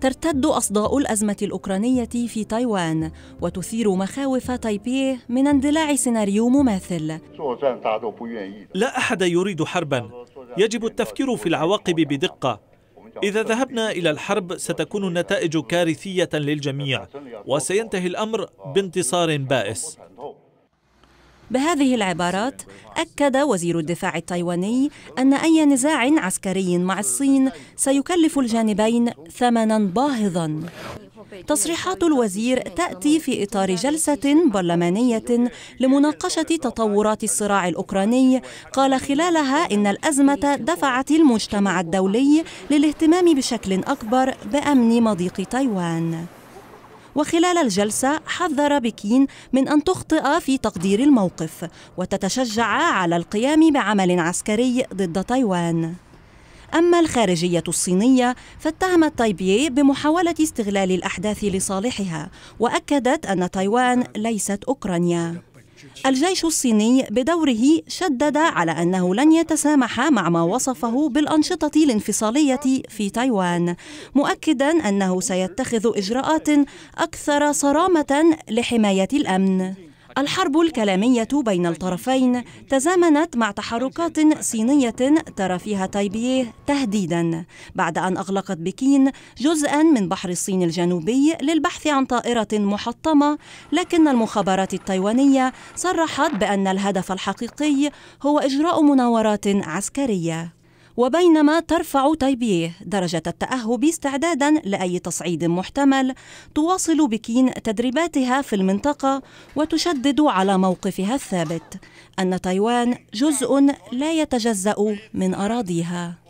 ترتد أصداء الأزمة الأوكرانية في تايوان وتثير مخاوف تايبي من اندلاع سيناريو مماثل لا أحد يريد حربا يجب التفكير في العواقب بدقة إذا ذهبنا إلى الحرب ستكون النتائج كارثية للجميع وسينتهي الأمر بانتصار بائس بهذه العبارات أكد وزير الدفاع التايواني أن أي نزاع عسكري مع الصين سيكلف الجانبين ثمنا باهظا تصريحات الوزير تأتي في إطار جلسة برلمانية لمناقشة تطورات الصراع الأوكراني قال خلالها إن الأزمة دفعت المجتمع الدولي للاهتمام بشكل أكبر بأمن مضيق تايوان وخلال الجلسة حذر بكين من أن تخطئ في تقدير الموقف وتتشجع على القيام بعمل عسكري ضد تايوان أما الخارجية الصينية فاتهمت تايبيه بمحاولة استغلال الأحداث لصالحها وأكدت أن تايوان ليست أوكرانيا الجيش الصيني بدوره شدد على أنه لن يتسامح مع ما وصفه بالأنشطة الانفصالية في تايوان مؤكدا أنه سيتخذ إجراءات أكثر صرامة لحماية الأمن الحرب الكلامية بين الطرفين تزامنت مع تحركات صينية ترى فيها تايبيه تهديدا بعد أن أغلقت بكين جزءا من بحر الصين الجنوبي للبحث عن طائرة محطمة لكن المخابرات التايوانية صرحت بأن الهدف الحقيقي هو إجراء مناورات عسكرية وبينما ترفع تايبيه درجة التأهب استعدادا لأي تصعيد محتمل تواصل بكين تدريباتها في المنطقة وتشدد على موقفها الثابت أن تايوان جزء لا يتجزأ من أراضيها